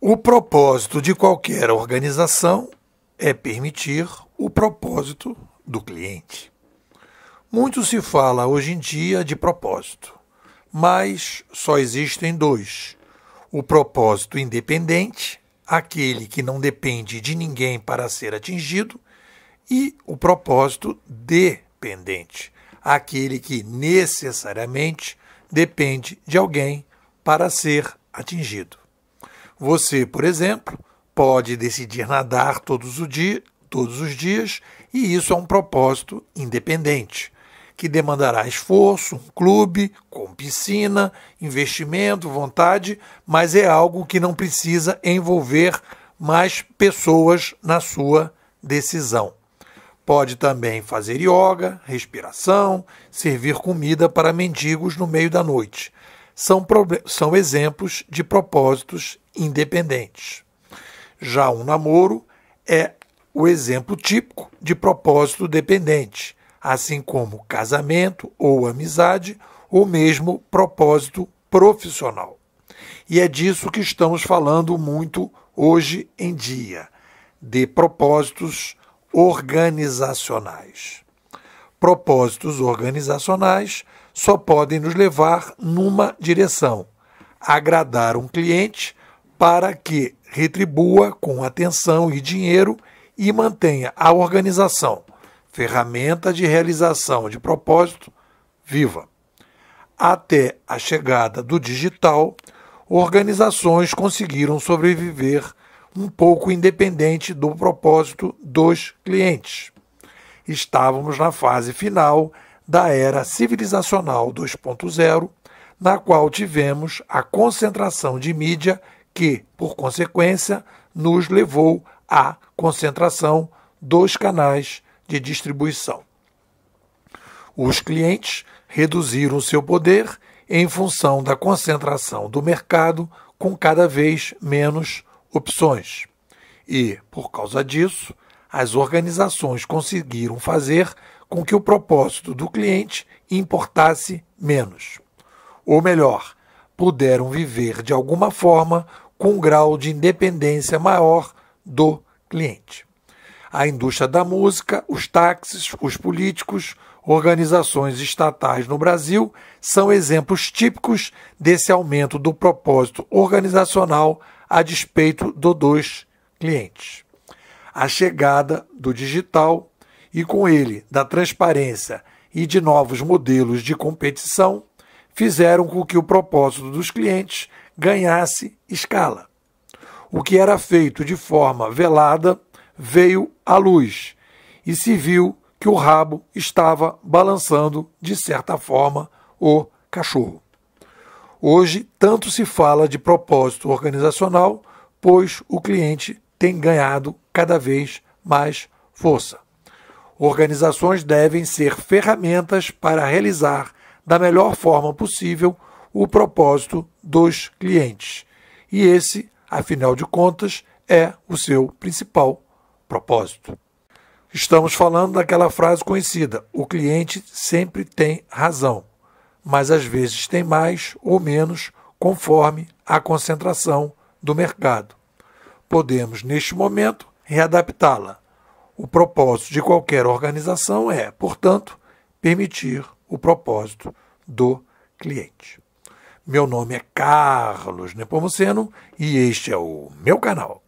O propósito de qualquer organização é permitir o propósito do cliente. Muito se fala hoje em dia de propósito, mas só existem dois: o propósito independente, aquele que não depende de ninguém para ser atingido, e o propósito dependente, aquele que necessariamente depende de alguém para ser atingido. Você, por exemplo, pode decidir nadar todos, o dia, todos os dias, e isso é um propósito independente, que demandará esforço, um clube, com piscina, investimento, vontade, mas é algo que não precisa envolver mais pessoas na sua decisão. Pode também fazer yoga, respiração, servir comida para mendigos no meio da noite são, são exemplos de propósitos independentes. Já um namoro é o exemplo típico de propósito dependente, assim como casamento ou amizade, ou mesmo propósito profissional. E é disso que estamos falando muito hoje em dia, de propósitos organizacionais. Propósitos organizacionais só podem nos levar numa direção: agradar um cliente para que retribua com atenção e dinheiro e mantenha a organização, ferramenta de realização de propósito, viva. Até a chegada do digital, organizações conseguiram sobreviver um pouco independente do propósito dos clientes. Estávamos na fase final da era civilizacional 2.0, na qual tivemos a concentração de mídia que, por consequência, nos levou à concentração dos canais de distribuição. Os clientes reduziram seu poder em função da concentração do mercado com cada vez menos opções. E, por causa disso, as organizações conseguiram fazer com que o propósito do cliente importasse menos. Ou melhor, puderam viver de alguma forma com um grau de independência maior do cliente. A indústria da música, os táxis, os políticos, organizações estatais no Brasil são exemplos típicos desse aumento do propósito organizacional a despeito do dos clientes. A chegada do digital e com ele da transparência e de novos modelos de competição, fizeram com que o propósito dos clientes ganhasse escala. O que era feito de forma velada veio à luz e se viu que o rabo estava balançando, de certa forma, o cachorro. Hoje, tanto se fala de propósito organizacional, pois o cliente tem ganhado cada vez mais força. Organizações devem ser ferramentas para realizar da melhor forma possível o propósito dos clientes. E esse, afinal de contas, é o seu principal propósito. Estamos falando daquela frase conhecida: o cliente sempre tem razão, mas às vezes tem mais ou menos conforme a concentração do mercado. Podemos, neste momento, readaptá-la o propósito de qualquer organização é, portanto, permitir o propósito do cliente. Meu nome é Carlos Nepomuceno e este é o meu canal.